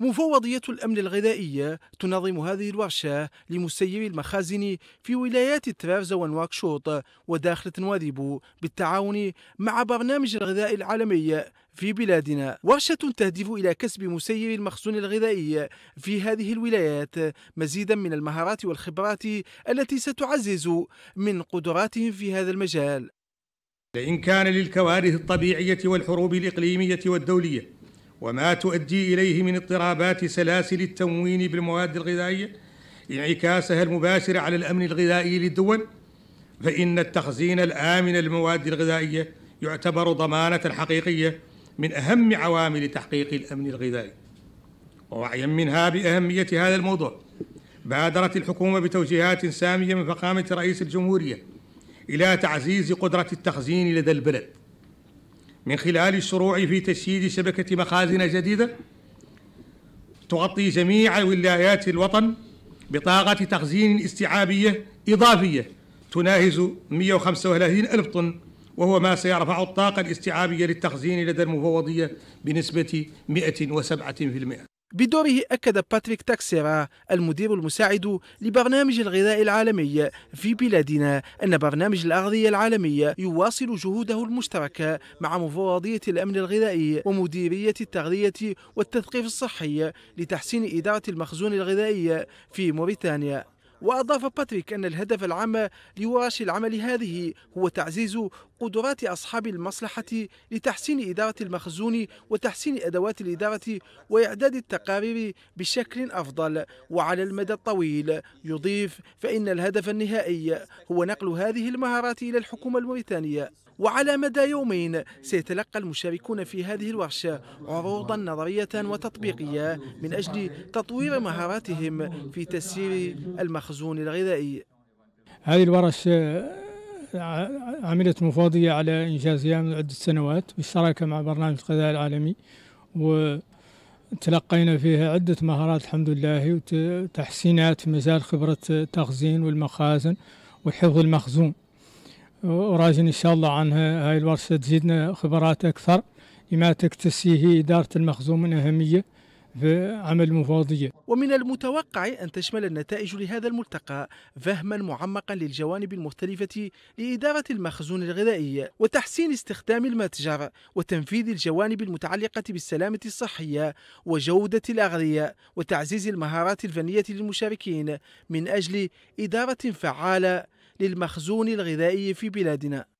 مفوضية الأمن الغذائية تنظم هذه الورشة لمسيري المخازن في ولايات الترابزة ونواكشوط وداخلة نواديبو بالتعاون مع برنامج الغذاء العالمي في بلادنا ورشة تهدف إلى كسب مسير المخزون الغذائي في هذه الولايات مزيدا من المهارات والخبرات التي ستعزز من قدراتهم في هذا المجال لإن كان للكوارث الطبيعية والحروب الإقليمية والدولية وما تؤدي إليه من اضطرابات سلاسل التموين بالمواد الغذائية انعكاسها المباشر على الأمن الغذائي للدول فإن التخزين الآمن للمواد الغذائية يعتبر ضمانة حقيقية من أهم عوامل تحقيق الأمن الغذائي ووعيا منها بأهمية هذا الموضوع بادرت الحكومة بتوجيهات سامية من فخامة رئيس الجمهورية إلى تعزيز قدرة التخزين لدى البلد من خلال الشروع في تشييد شبكة مخازن جديدة تغطي جميع ولايات الوطن بطاقة تخزين استيعابية إضافية تناهز 135 ألف طن وهو ما سيرفع الطاقة الاستيعابية للتخزين لدى المفوضية بنسبة 107% بدوره أكد باتريك تاكسيرا المدير المساعد لبرنامج الغذاء العالمي في بلادنا أن برنامج الأغذية العالمية يواصل جهوده المشتركة مع مفوضية الأمن الغذائي ومديرية التغذية والتثقيف الصحي لتحسين إدارة المخزون الغذائي في موريتانيا وأضاف باتريك أن الهدف العام لورش العمل هذه هو تعزيز قدرات أصحاب المصلحة لتحسين إدارة المخزون وتحسين أدوات الإدارة وإعداد التقارير بشكل أفضل وعلى المدى الطويل يضيف فإن الهدف النهائي هو نقل هذه المهارات إلى الحكومة الموريتانية وعلى مدى يومين سيتلقى المشاركون في هذه الورشة عروضا نظرية وتطبيقية من أجل تطوير مهاراتهم في تسيير المخزون الغذائي هذه الورش عملت مفوضية على إنجازها منذ عدة سنوات بالشراكة مع برنامج الغذاء العالمي وتلقينا فيها عدة مهارات الحمد لله وتحسينات في مجال خبرة التخزين والمخازن وحفظ المخزون وراجل إن شاء الله عنها هاي الورشة تزيدنا خبرات أكثر لما تكتسيه إدارة المخزون من أهمية في عمل المفوضية ومن المتوقع أن تشمل النتائج لهذا الملتقى فهما معمقا للجوانب المختلفة لإدارة المخزون الغذائي وتحسين استخدام المتجر وتنفيذ الجوانب المتعلقة بالسلامة الصحية وجودة الأغذية وتعزيز المهارات الفنية للمشاركين من أجل إدارة فعالة للمخزون الغذائي في بلادنا